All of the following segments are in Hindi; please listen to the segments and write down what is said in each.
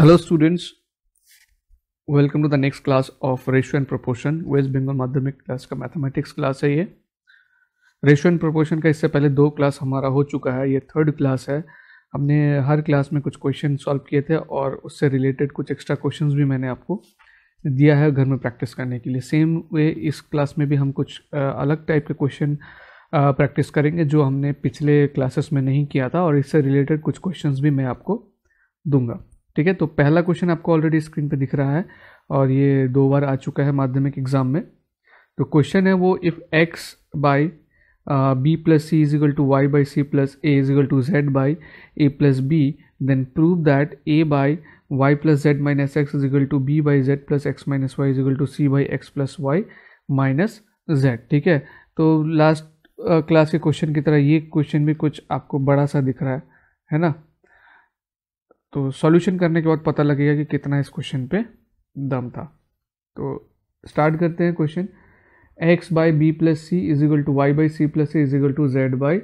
Hello students welcome to the next class of ratio and proportion West Bengal माध्यमिक क्लास का मैथमेटिक्स क्लास है ये रेशियो एंड प्रोपोर्शन का इससे पहले दो क्लास हमारा हो चुका है ये थर्ड क्लास है हमने हर क्लास में कुछ क्वेश्चन सॉल्व किए थे और उससे रिलेटेड कुछ एक्स्ट्रा क्वेश्चन भी मैंने आपको दिया है घर में प्रैक्टिस करने के लिए सेम वे इस क्लास में भी हम कुछ अलग टाइप के क्वेश्चन प्रैक्टिस करेंगे जो हमने पिछले क्लासेस में नहीं किया था और इससे रिलेटेड कुछ क्वेश्चंस भी मैं आपको दूंगा ठीक है तो पहला क्वेश्चन आपको ऑलरेडी स्क्रीन पे दिख रहा है और ये दो बार आ चुका है माध्यमिक एग्जाम में तो क्वेश्चन है वो if x by b plus c is equal to y by c plus a is equal to z by a plus b then prove that a by y plus z minus x is equal to b by z plus x minus y is equal to c by x plus y minus z ठीक है तो लास्ट क्लास के क्वेश्चन की तरह ये क्वेश्चन भी कुछ आपको बड़ा सा दिख रहा है है ना तो सॉल्यूशन करने के बाद पता लगेगा कि कितना इस क्वेश्चन पे दम था तो स्टार्ट करते हैं question x by b plus c is equal to y by c plus c is equal to z by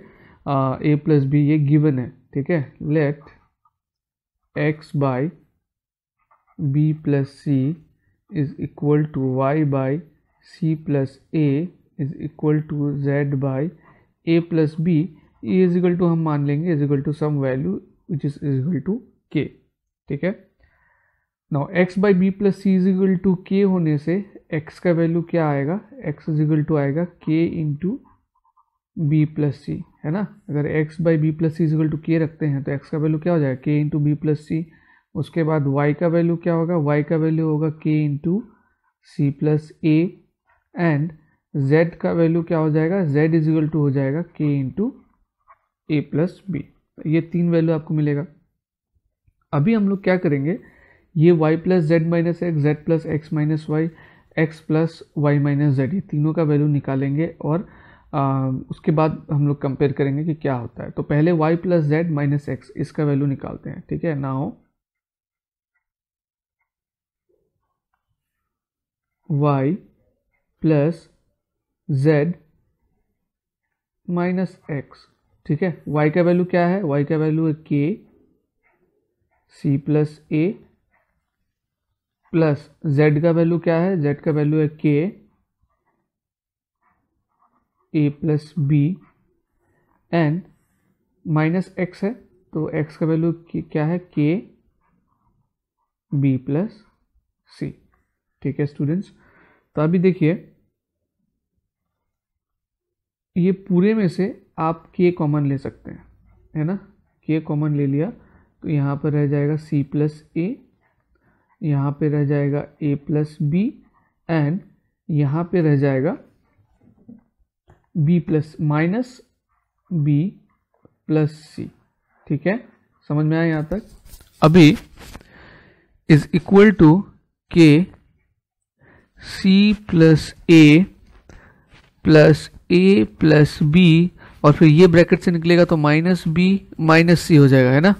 a plus b ये गिवन है ठीक है let x by b plus c is equal to y by c plus a is equal to z by a plus b is equal to हम मान लेंगे is equal to some value which is is equal to के ठीक है now x by b plus c is equal to k होने से एक्स का वैल्यू क्या आएगा एक्स इजिकल टू आएगा के इंटू बी प्लस सी है ना अगर x by b plus c is equal to k रखते हैं तो एक्स का वैल्यू क्या हो जाएगा के इंटू बी प्लस सी उसके बाद वाई का वैल्यू क्या होगा वाई का वैल्यू होगा k into c plus a and z का वैल्यू क्या हो जाएगा जेड इजिकल टू हो जाएगा के इंटू ए प्लस बी ये तीन वैल्यू आपको मिलेगा अभी हम लोग क्या करेंगे ये y plus z minus x z plus x minus y x plus y minus z ये तीनों का वैल्यू निकालेंगे और आ, उसके बाद हम लोग कंपेयर करेंगे कि क्या होता है तो पहले y plus z minus x इसका वैल्यू निकालते हैं ठीक है ना हो y plus z minus x ठीक है y का वैल्यू क्या है y का वैल्यू है k c plus a plus z का वैल्यू क्या है जेड का वैल्यू है k a plus b and minus x है तो एक्स का वैल्यू क्या है के बी प्लस सी ठीक है स्टूडेंट्स तो अभी देखिए ये पूरे में से आप के कॉमन ले सकते हैं है ना के कॉमन ले लिया तो यहाँ पर रह जाएगा सी प्लस ए यहाँ पर रह जाएगा ए प्लस बी एंड यहाँ पर रह जाएगा b plus minus b plus c ठीक है समझ में आया यहाँ तक अभी is equal to k c plus a plus a plus b और फिर ये ब्रैकेट से निकलेगा तो माइनस बी माइनस सी हो जाएगा है ना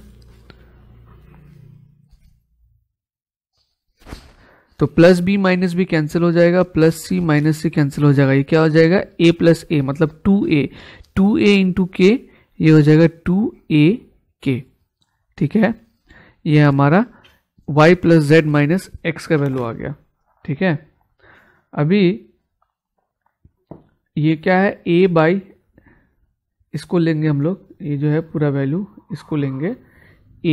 तो plus b minus b cancel हो जाएगा plus c minus c cancel हो जाएगा ये क्या हो जाएगा ए प्लस ए मतलब two a two a into k ये हो जाएगा टू ए के ठीक है ये हमारा y plus z minus x का वैल्यू आ गया ठीक है अभी ये क्या है a बाई इसको लेंगे हम लोग ये जो है पूरा वैल्यू इसको लेंगे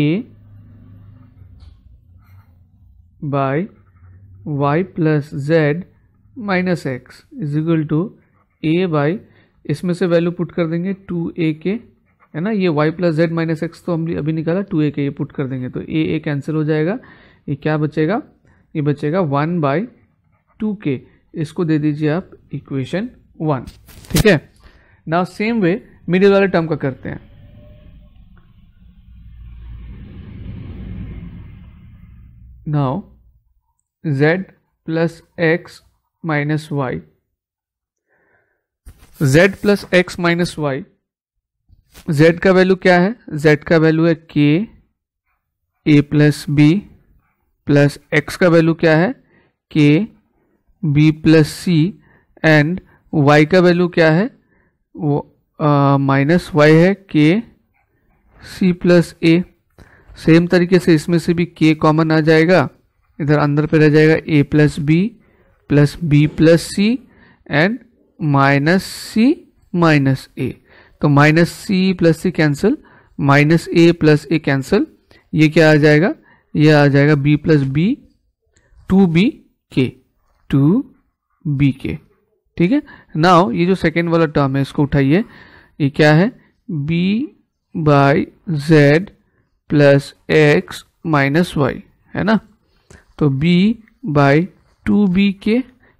a by y plus z minus x is equal to a by इसमें से वैल्यू पुट कर देंगे टू ए के है ना ये y plus z minus x तो हमने अभी निकाला टू ए के ये पुट कर देंगे तो ए ए कैंसिल हो जाएगा ये क्या बचेगा ये बचेगा वन बाई टू के इसको दे दीजिए आप इक्वेशन वन ठीक है ना सेम वे मिडिल वाले टर्म का करते हैं now z plus x minus y z plus x minus y z का वैल्यू क्या है z का वैल्यू है k a plus b plus x का वैल्यू क्या है k b plus c and y का वैल्यू क्या है वो माइनस वाई है के सी प्लस ए सेम तरीके से इसमें से भी के कॉमन आ जाएगा इधर अंदर पे रह जाएगा a plus b plus b plus c and minus c minus a तो minus c plus c cancel minus a plus a cancel ये क्या आ जाएगा ये आ जाएगा b plus b two b k two b k ठीक है नाउ ये जो सेकेंड वाला टर्म है इसको उठाइए ये क्या है b by z plus x minus y है ना तो b by two b k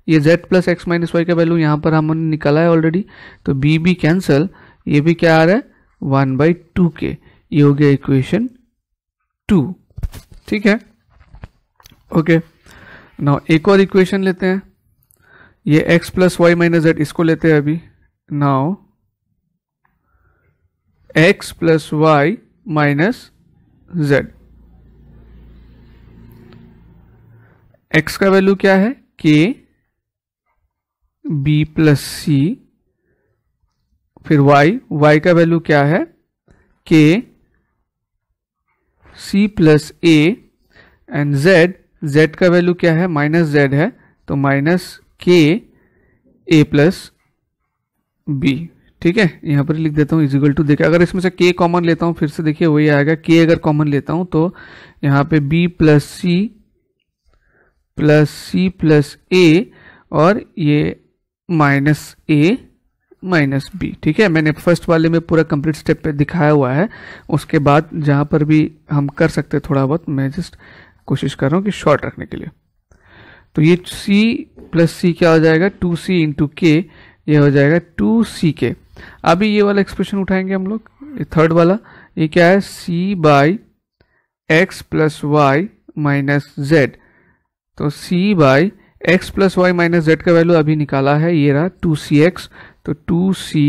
ये z plus x minus y का वैल्यू यहाँ पर हमने निकाला है ऑलरेडी तो b भी कैंसल ये भी क्या आ रहा है वन बाई टू के ये हो गया इक्वेशन टू ठीक है ओके नाउ एक और इक्वेशन लेते हैं ये x plus y minus z इसको लेते हैं अभी now x plus y minus z x का वैल्यू क्या है के बी प्लस सी फिर वाई वाई का वैल्यू क्या है k c plus a and z z का वैल्यू क्या है माइनस जेड है तो माइनस के ए प्लस बी ठीक है यहां पर लिख देता हूं इजिकल टू देखिए अगर इसमें से के कॉमन लेता हूं फिर से देखिए वही आएगा के अगर कॉमन लेता हूं तो यहां पे b plus c plus c plus a और ये माइनस ए माइनस बी ठीक है मैंने फर्स्ट वाले में पूरा कंप्लीट स्टेप पे दिखाया हुआ है उसके बाद जहाँ पर भी हम कर सकते थोड़ा बहुत मैं जस्ट कोशिश कर रहा हूँ कि शॉर्ट रखने के लिए तो ये c प्लस सी क्या हो जाएगा टू सी इंटू के ये हो जाएगा टू सी के अभी ये वाला एक्सप्रेशन उठाएंगे हम लोग ये थर्ड वाला ये क्या है c by x plus y minus z तो c by x plus y minus z का वैल्यू अभी निकाला है ये रहा टू सी एक्स तो two c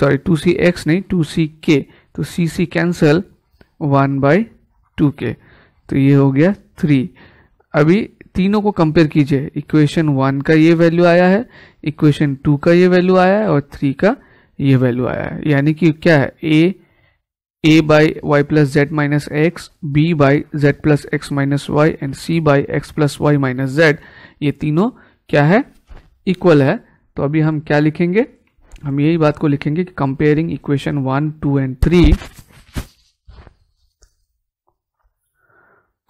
sorry two c x नहीं टू सी के तो c c cancel one by two k तो ये हो गया थ्री अभी तीनों को कंपेयर कीजिए इक्वेशन वन का ये वैल्यू आया है इक्वेशन टू का ये वैल्यू आया है और थ्री का ये वैल्यू आया है यानी कि क्या है a a by y plus z minus x b by z plus x minus y and c by x plus y minus z ये तीनों क्या है इक्वल है तो अभी हम क्या लिखेंगे हम यही बात को लिखेंगे कि comparing equation one two and three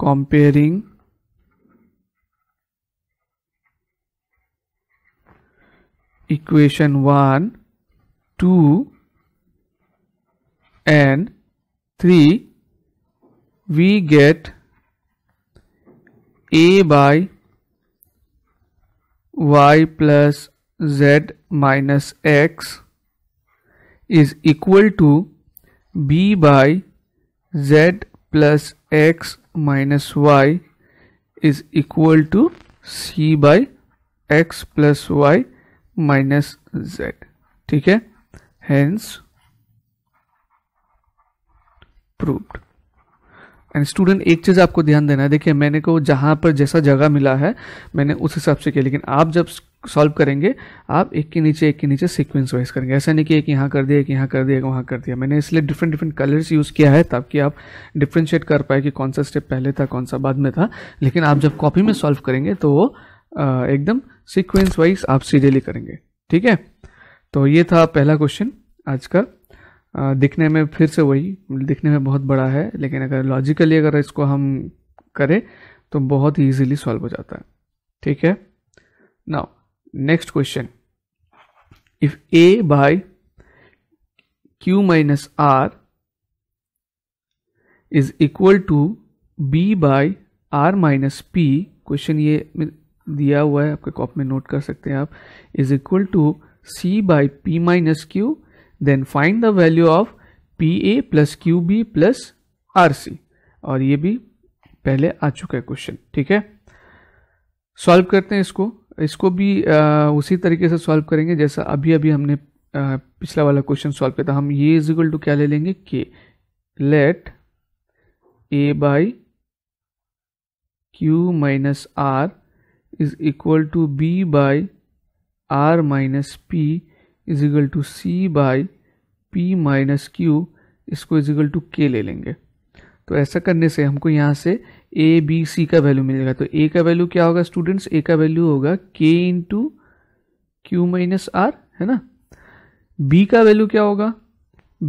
comparing equation one two and 3 we get a by y plus z minus x is equal to b by z plus x minus y is equal to c by x plus y minus z. ठीक है hence. प्रूव्ड एंड स्टूडेंट एक चीज़ आपको ध्यान देना है देखिए मैंने को जहाँ पर जैसा जगह मिला है मैंने उस हिसाब से किया लेकिन आप जब सॉल्व करेंगे आप एक के नीचे एक के नीचे सीक्वेंस वाइज करेंगे ऐसा नहीं कि एक यहाँ कर दिया एक यहाँ कर दिया एक वहाँ कर दिया मैंने इसलिए डिफरेंट डिफरेंट कलर्स यूज़ किया है ताकि आप डिफ्रेंशिएट कर पाए कि कौन सा स्टेप पहले था कौन सा बाद में था लेकिन आप जब कॉपी में सॉल्व करेंगे तो वो एकदम सीक्वेंस वाइज आप सीरियली करेंगे ठीक है तो ये था पहला क्वेश्चन आज का दिखने में फिर से वही दिखने में बहुत बड़ा है लेकिन अगर लॉजिकली अगर इसको हम करें तो बहुत इजीली सॉल्व हो जाता है ठीक है now next question if a by q minus r is equal to b by r minus p question ये दिया हुआ है आपके कॉप में नोट कर सकते हैं आप is equal to c by p minus q then find the value of p a plus q b plus r c और ये भी पहले आ चुका है क्वेश्चन ठीक है सॉल्व करते हैं इसको इसको भी आ, उसी तरीके से सॉल्व करेंगे जैसा अभी अभी हमने आ, पिछला वाला क्वेश्चन सॉल्व किया था हम ये इज इक्वल टू क्या ले लेंगे के let a by q minus r is equal to b by r minus p is equal to c by p minus q इसको इज इक्वल टू के ले लेंगे तो ऐसा करने से हमको यहाँ से ए बी सी का वैल्यू मिलेगा तो ए का वैल्यू क्या होगा स्टूडेंट्स ए का वैल्यू होगा k into q minus are है ना बी का वैल्यू क्या होगा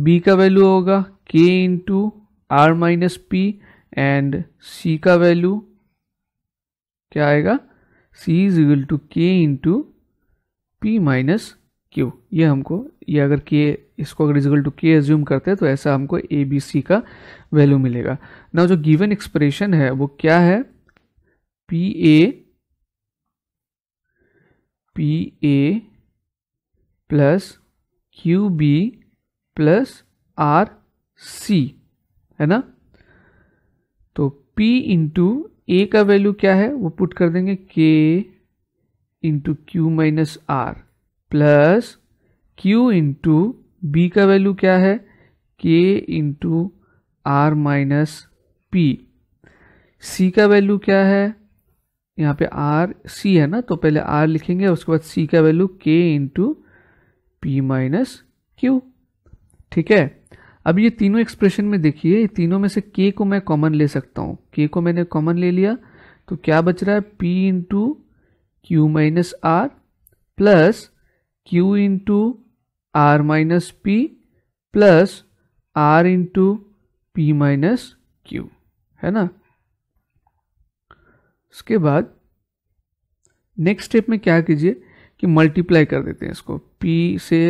बी का वैल्यू होगा k into r minus p and c का वैल्यू क्या आएगा c is equal to k into p minus q ये हमको ये अगर के इसको अगर इजिकल टू के एज्यूम करते हैं तो ऐसा हमको ए बी सी का वैल्यू मिलेगा ना जो गिवन एक्सप्रेशन है वो क्या है p a p a plus q b plus r c है ना तो पी इंटू ए का वैल्यू क्या है वो पुट कर देंगे k into q minus r plus q into b का वैल्यू क्या है k into r minus p c का वैल्यू क्या है यहाँ पे आर सी है ना तो पहले आर लिखेंगे उसके बाद सी का वैल्यू के इंटू पी माइनस क्यू ठीक है अब ये तीनों एक्सप्रेशन में देखिए तीनों में से के को मैं कॉमन ले सकता हूँ के को मैंने कॉमन ले लिया तो क्या बच रहा है p into q minus r plus q into r minus p plus r into p minus q है ना उसके बाद नेक्स्ट स्टेप में क्या कीजिए कि मल्टीप्लाई कर देते हैं इसको P से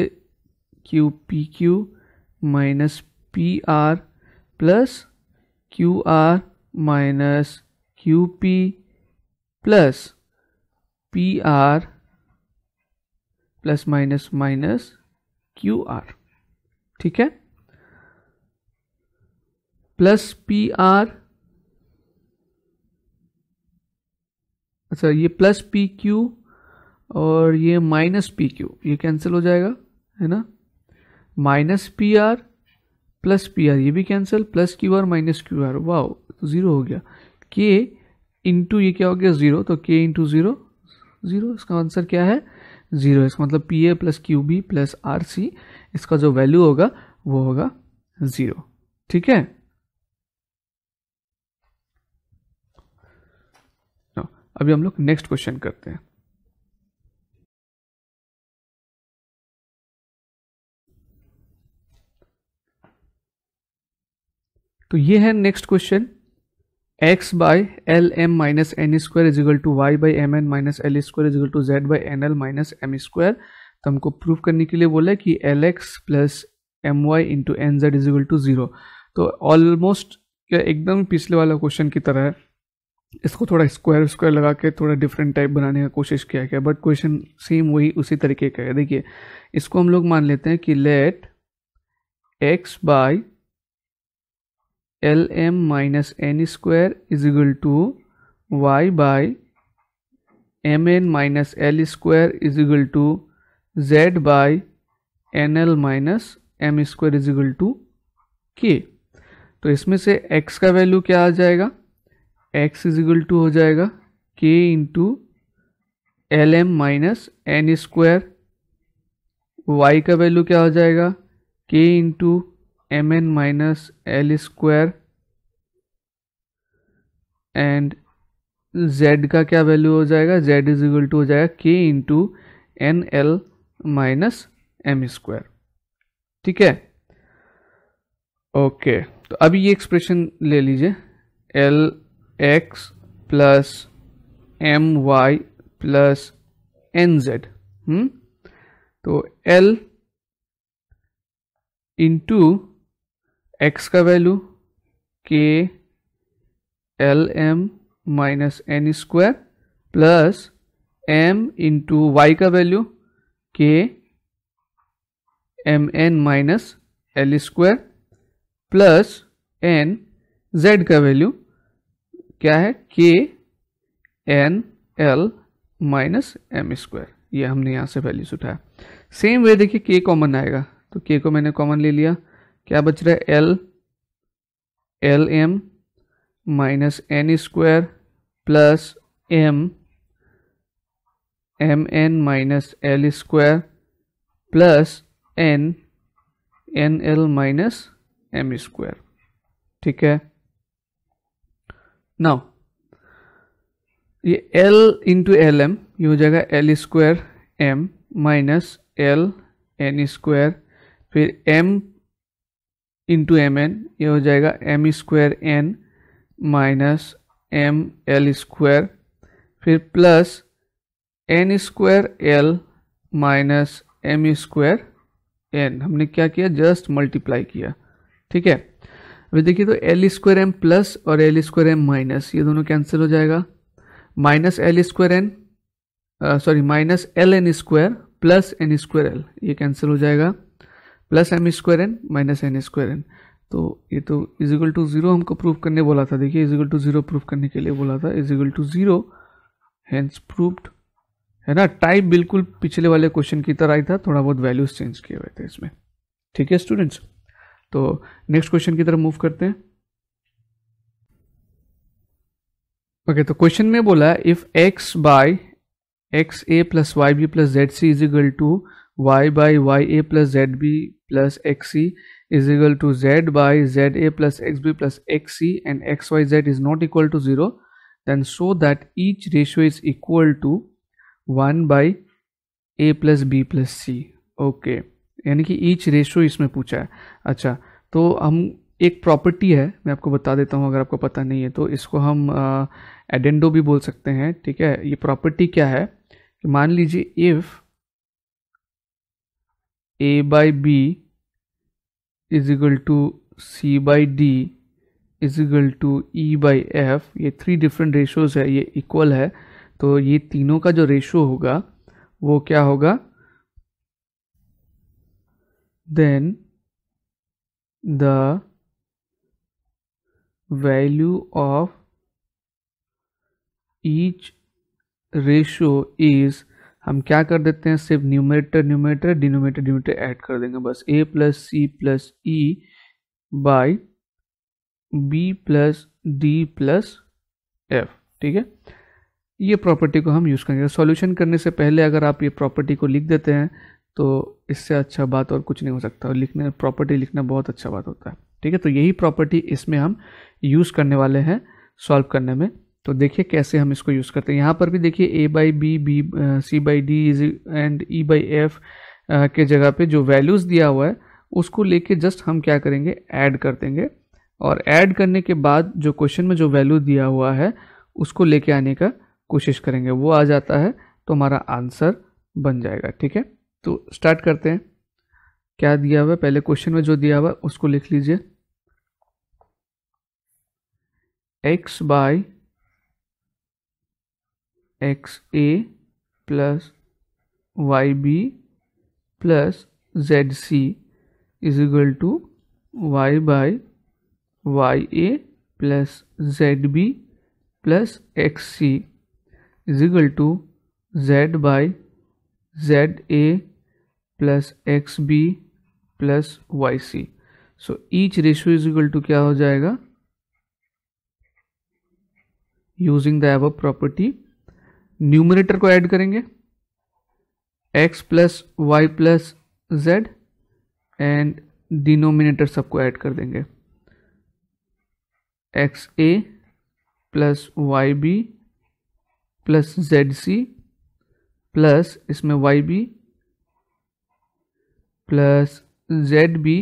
Q p q minus p r plus q r minus q p plus p r plus minus minus q r ठीक है प्लस पी आर अच्छा ये प्लस पी क्यू और ये माइनस पी क्यू ये कैंसिल हो जाएगा है ना minus p r plus p r ये भी cancel plus q r minus q r wow तो ज़ीरो हो गया के इंटू ये क्या हो गया ज़ीरो तो के इंटू ज़ीरो ज़ीरो इसका आंसर क्या है ज़ीरो इसका मतलब p a plus q b plus r c इसका जो वैल्यू होगा वो होगा ज़ीरो ठीक है अभी हम लोग नेक्स्ट क्वेश्चन करते हैं तो ये है next question x by l m minus n square is equal to y by m n minus l square is equal to z by n l minus m square तो हमको प्रूव करने के लिए बोला कि l x plus m y into n z is equal to zero तो ऑलमोस्ट क्या एकदम पिछले वाला क्वेश्चन की तरह है इसको थोड़ा स्क्वायर स्क्वायर लगा के थोड़ा डिफरेंट टाइप बनाने का कोशिश किया गया बट क्वेश्चन सेम वही उसी तरीके का है देखिए इसको हम लोग मान लेते हैं कि let x by l m minus n square is equal to y by m n minus l square is equal to z by n l minus m square is equal to k तो इसमें से x का वैल्यू क्या आ जाएगा x इज इक्वल टू हो जाएगा k into l m minus n square y का वैल्यू क्या हो जाएगा k into m n minus l square and z का क्या वैल्यू हो जाएगा जेड इज इक्वल टू हो जाएगा k into n l minus m square ठीक है ओके तो अभी ये एक्सप्रेशन ले लीजिए l x plus m y plus n z तो एल इंटू एक्स का value k l m minus n square plus m into y का value k m n minus l square plus n z का वैल्यू क्या है k n l minus m square ये हमने यहाँ से वैल्यूज उठाया सेम वे देखिए के कॉमन आएगा तो के को मैंने कॉमन ले लिया क्या बच रहा है l l m minus n square plus m m n minus l square plus n n l minus m square ठीक है नाउ ये एल इंटू एल एम ये हो जाएगा l square m minus l n square फिर एम इंटू एम एन ये हो जाएगा m square n minus m l square फिर plus n square l minus m square n हमने क्या किया जस्ट मल्टीप्लाई किया ठीक है अभी देखिए तो एल स्क्वायर एम प्लस और एल स्क्वायर एम माइनस ये दोनों कैंसिल हो जाएगा minus l square n sorry minus l n square plus n square l ये कैंसिल हो जाएगा plus m square n minus n square n तो ये तो इजिकल टू ज़ीरो हमको प्रूव करने बोला था देखिए इजिकल टू ज़ीरो प्रूव करने के लिए बोला था is equal to zero hence proved है ना टाइप बिल्कुल पिछले वाले क्वेश्चन की तरह ही था थोड़ा बहुत वैल्यूज चेंज किए हुए थे इसमें ठीक है स्टूडेंट्स तो नेक्स्ट क्वेश्चन की तरफ मूव करते हैं ओके okay, तो क्वेश्चन में बोला if x by x a plus y b plus z c is equal to y by y a plus z b plus x c is equal to z by z a plus x b plus x c and x y z is not equal to zero, then show that each ratio is equal to one by a plus b plus c okay. यानी कि each ratio इसमें पूछा है अच्छा तो हम एक प्रॉपर्टी है मैं आपको बता देता हूँ अगर आपको पता नहीं है तो इसको हम एडेंडो भी बोल सकते हैं ठीक है ये प्रॉपर्टी क्या है कि मान लीजिए if a by b is equal to c by d is equal to e by f ये थ्री डिफरेंट रेशोज़ है ये इक्वल है तो ये तीनों का जो रेशो होगा वो क्या होगा then the value of each ratio is हम क्या कर देते हैं सिर्फ numerator numerator denominator denominator add कर देंगे बस a plus c plus e by b plus d plus f ठीक है ये प्रॉपर्टी को हम यूज़ करेंगे सॉल्यूशन तो करने से पहले अगर आप ये प्रॉपर्टी को लिख देते हैं तो इससे अच्छा बात और कुछ नहीं हो सकता और लिखने प्रॉपर्टी लिखना बहुत अच्छा बात होता है ठीक है तो यही प्रॉपर्टी इसमें हम यूज़ करने वाले हैं सॉल्व करने में तो देखिए कैसे हम इसको यूज़ करते हैं यहाँ पर भी देखिए a by b b c by d and e by f के जगह पे जो वैल्यूज़ दिया हुआ है उसको लेके जस्ट हम क्या करेंगे ऐड कर देंगे और ऐड करने के बाद जो क्वेश्चन में जो वैल्यू दिया हुआ है उसको लेके आने का कोशिश करेंगे वो आ जाता है तो हमारा आंसर बन जाएगा ठीक है तो स्टार्ट करते हैं क्या दिया हुआ है पहले क्वेश्चन में जो दिया हुआ है उसको लिख लीजिए x by x a plus y b plus z c is equal to y by y a plus z b plus x c is equal to z by z a plus x b plus y c so each ratio is equal to क्या हो जाएगा using the above property numerator को ऐड करेंगे x plus y plus z and denominator सबको ऐड कर देंगे x a plus y b plus z c plus इसमें y b plus z b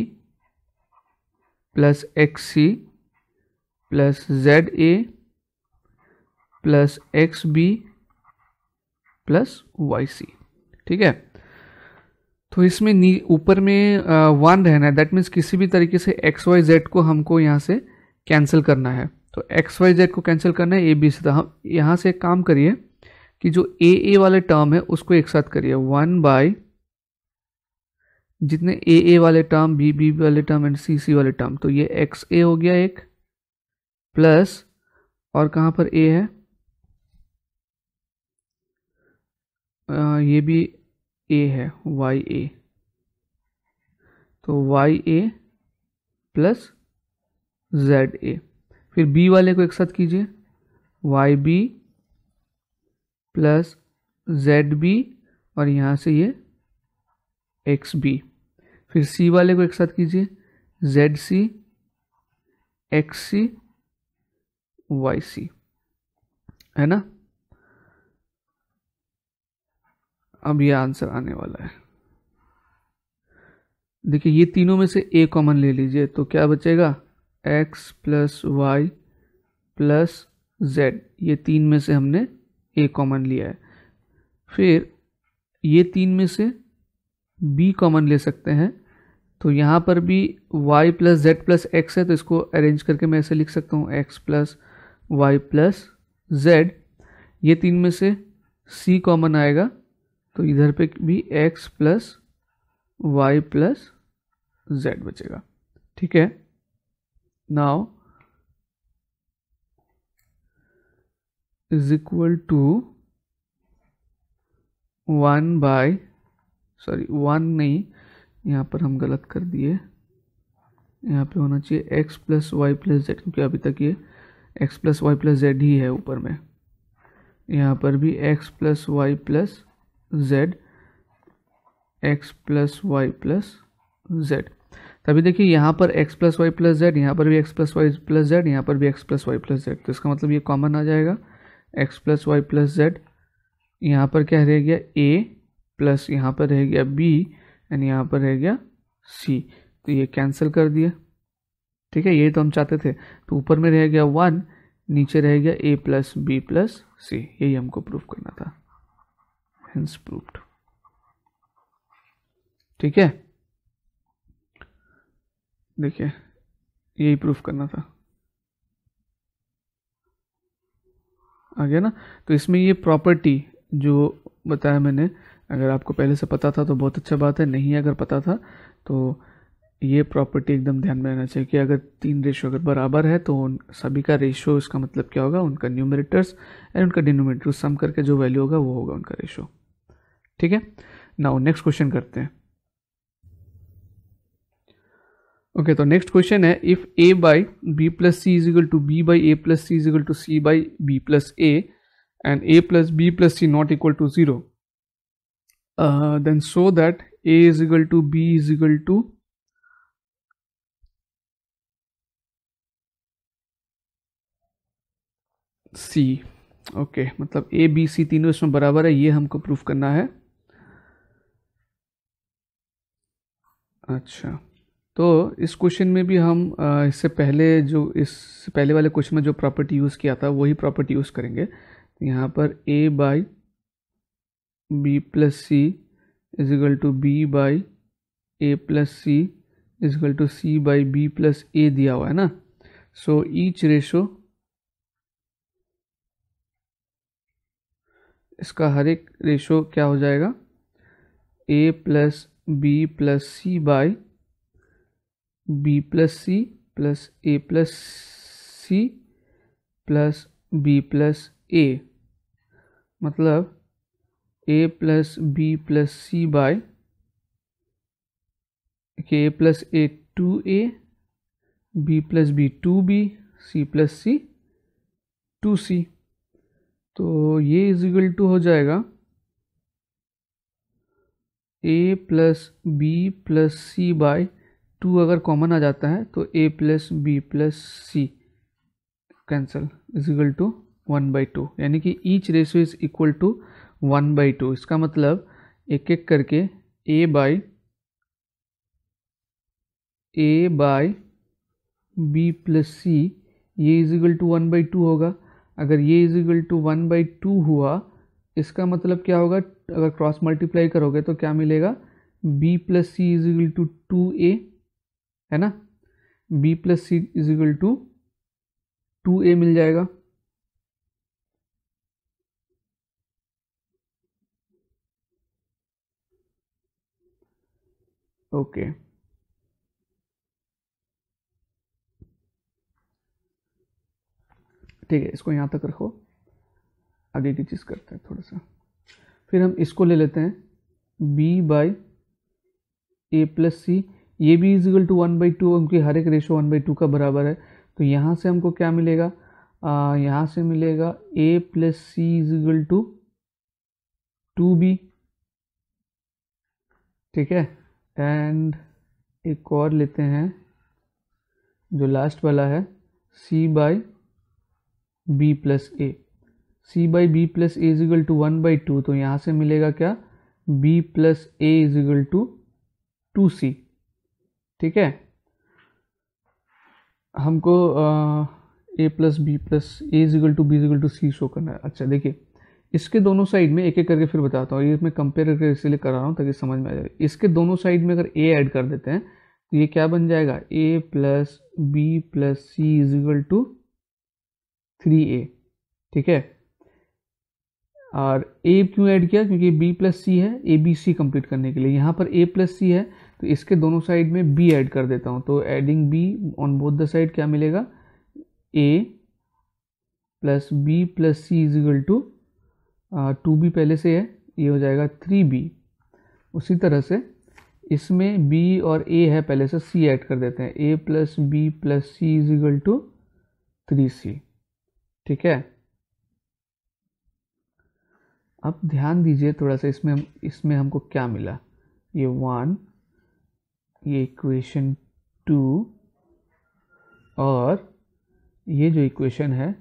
plus x c plus z a plus x b plus y c ठीक है तो इसमें नी ऊपर में वन रहना है दैट मीन्स किसी भी तरीके से एक्स वाई जेड को हमको यहाँ से कैंसिल करना है तो एक्स वाई जेड को कैंसिल करना है ए बी सी तो हम यहाँ से एक काम करिए कि जो ए ए वाले टर्म है उसको एक साथ करिए वन बाई जितने ए ए वाले टर्म बी बी वाले टर्म एंड सी सी वाले टर्म तो ये एक्स ए हो गया एक प्लस और कहाँ पर ए है ये भी ए है वाई ए तो y a plus z a फिर बी वाले को एक साथ कीजिए y b plus z b और यहाँ से ये एक्स बी फिर सी वाले को एक साथ कीजिए z c x c y c है ना अब ये आंसर आने वाला है देखिए ये तीनों में से ए कॉमन ले लीजिए तो क्या बचेगा x plus y plus z ये तीन में से हमने ए कॉमन लिया है फिर ये तीन में से बी कॉमन ले सकते हैं तो यहाँ पर भी y plus z plus x है तो इसको अरेंज करके मैं ऐसे लिख सकता हूँ x plus y plus z ये तीन में से c कॉमन आएगा तो इधर पे भी x plus y plus z बचेगा ठीक है now is equal to one by sorry one नहीं यहाँ पर हम गलत कर दिए यहाँ पे होना चाहिए x plus y plus z क्योंकि अभी तक ये x plus y plus z ही है ऊपर में यहाँ पर भी x plus y plus z x plus y plus z तभी देखिए यहाँ पर x plus y plus z यहाँ पर भी x plus y plus z यहाँ पर भी x plus y plus z तो इसका मतलब ये कॉमन आ जाएगा x plus y plus z यहाँ पर क्या रह गया a प्लस यहाँ पर रह गया b एंड यहाँ पर रह गया c तो ये कैंसिल कर दिया ठीक है यही तो हम चाहते थे तो ऊपर में रह गया वन नीचे रह गया a plus b plus c यही हमको प्रूफ करना था hence प्रूफ ठीक है देखिए यही प्रूफ करना था आ गया ना तो इसमें ये प्रॉपर्टी जो बताया मैंने अगर आपको पहले से पता था तो बहुत अच्छा बात है नहीं अगर पता था तो ये प्रॉपर्टी एकदम ध्यान में रहना चाहिए कि अगर तीन रेशो अगर बराबर है तो उन सभी का रेशो इसका मतलब क्या होगा उनका न्यूमरेटर्स एंड उनका डिनोमीटर सम करके जो वैल्यू होगा वो होगा उनका रेशो ठीक है नाउ नेक्स्ट क्वेश्चन करते हैं ओके okay, तो नेक्स्ट क्वेश्चन है if a by b plus c is equal to b by a plus c is equal to c by b plus a and a plus b plus c not equal to zero then so that a is equal to b is equal to c okay मतलब ए बी सी तीनों इसमें बराबर है ये हमको प्रूफ करना है अच्छा तो इस क्वेश्चन में भी हम इससे पहले जो इस पहले वाले क्वेश्चन में जो प्रॉपर्टी यूज़ किया था वही प्रॉपर्टी यूज़ करेंगे तो यहाँ पर a by b plus c is equal to b by a plus c is equal to c by b plus a दिया हुआ है ना सो ईच रेशो इसका हर एक रेशो क्या हो जाएगा a plus b plus c by b plus c plus a plus c plus b plus a मतलब a plus b plus c by के a plus a two a b plus b two b c plus c two c तो ये इजिकल टू हो जाएगा a plus b plus c by two अगर कॉमन आ जाता है तो a plus b plus c cancel is equal to one by two यानी कि each ratio is equal to one by two इसका मतलब एक एक करके a by a by b plus c ये is equal to one by two होगा अगर ये is equal to one by two हुआ इसका मतलब क्या होगा अगर क्रॉस मल्टीप्लाई करोगे तो क्या मिलेगा b plus c is equal to two a है ना b plus c is equal to two a मिल जाएगा ओके ठीक है इसको यहां तक रखो आगे की चीज़ करते हैं थोड़ा सा फिर हम इसको ले लेते हैं b by a plus c ये भी is equal to one by two उनकी हर एक रेशो वन बाई टू का बराबर है तो यहाँ से हमको क्या मिलेगा आ, यहाँ से मिलेगा a plus c is equal to two b ठीक है एंड एक और लेते हैं जो लास्ट वाला है c by b plus a c by b plus a is equal to one by two तो यहाँ से मिलेगा क्या b plus a is equal to two c ठीक है हमको a plus b plus a is equal to b is equal to c show करना है अच्छा देखिए इसके दोनों साइड में एक एक करके फिर बताता हूँ ये मैं कंपेयर करके इसीलिए करा रहा हूँ ताकि समझ में आ जाए इसके दोनों साइड में अगर ए ऐड कर देते हैं तो ये क्या बन जाएगा a plus b plus c is equal to three a ठीक है और ए क्यों ऐड किया क्योंकि बी प्लस सी है ए बी सी कम्प्लीट करने के लिए यहाँ पर ए प्लस सी है तो इसके दोनों साइड में बी ऐड कर देता हूँ तो adding b on both the side क्या मिलेगा a plus b plus c is equal to two b पहले से है ये हो जाएगा थ्री बी उसी तरह से इसमें बी और ए है पहले से सी ऐड कर देते हैं a plus b plus c is equal to three c ठीक है अब ध्यान दीजिए थोड़ा सा इसमें इसमें हमको क्या मिला ये वन ये इक्वेशन टू और ये जो इक्वेशन है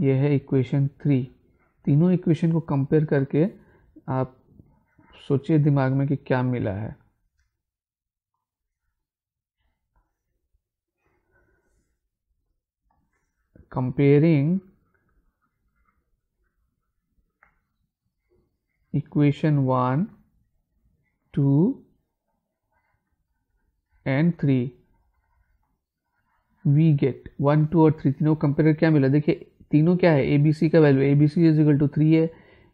ये है इक्वेशन थ्री तीनों इक्वेशन को कंपेयर करके आप सोचिए दिमाग में कि क्या मिला है comparing equation 1 2 and three we get one two और थ्री तीनों कंपेयर क्या मिला देखिए तीनों क्या है ए बी सी का value a b c is is equal to three है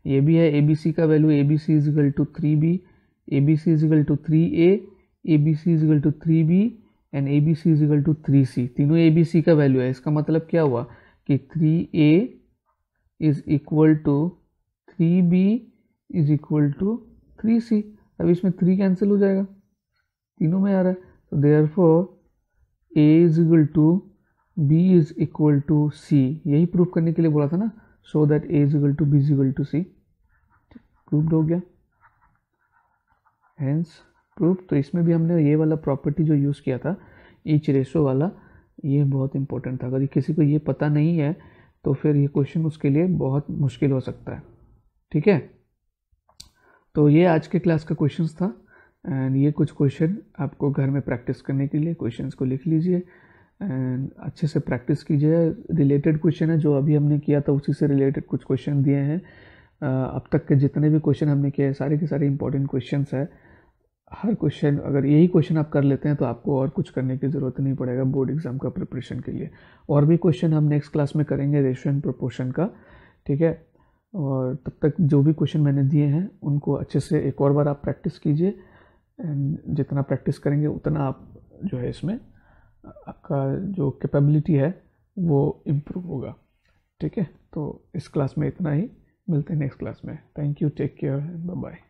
ये भी है ए बी सी का value a b c is equal to three b a b c is equal to three a a b c is equal to three b and a b c is equal to three c तीनों ए बी सी का वैल्यू है इसका मतलब क्या हुआ कि three a is equal to three b is equal to three c अब इसमें थ्री कैंसिल हो जाएगा तीनों में आ रहा है तो therefore a is equal to b is equal to c यही प्रूफ करने के लिए बोला था ना so that a is equal to b is equal to c proof हो गया हैंस प्रूफ तो इसमें भी हमने ये वाला प्रॉपर्टी जो यूज़ किया था ईच रेशो वाला ये बहुत इंपॉर्टेंट था अगर किसी को ये पता नहीं है तो फिर ये क्वेश्चन उसके लिए बहुत मुश्किल हो सकता है ठीक है तो ये आज के क्लास का क्वेश्चन था एंड ये कुछ क्वेश्चन आपको घर में प्रैक्टिस करने के लिए क्वेश्चंस को लिख लीजिए एंड अच्छे से प्रैक्टिस कीजिए रिलेटेड क्वेश्चन है जो अभी हमने किया था उसी से रिलेटेड कुछ क्वेश्चन दिए हैं अब तक के जितने भी क्वेश्चन हमने किए हैं सारे के सारे इंपॉर्टेंट क्वेश्चन है हर क्वेश्चन अगर यही क्वेश्चन आप कर लेते हैं तो आपको और कुछ करने की ज़रूरत नहीं पड़ेगा बोर्ड एग्ज़ाम का प्रिपरेशन के लिए और भी क्वेश्चन हम नेक्स्ट क्लास में करेंगे रेशियो एंड प्रोपोर्शन का ठीक है और तब तक जो भी क्वेश्चन मैंने दिए हैं उनको अच्छे से एक और बार आप प्रैक्टिस कीजिए एंड जितना प्रैक्टिस करेंगे उतना आप जो है इसमें आपका जो कैपेबिलिटी है वो इम्प्रूव होगा ठीक है तो इस क्लास में इतना ही मिलते हैं नेक्स्ट क्लास में thank you take care bye bye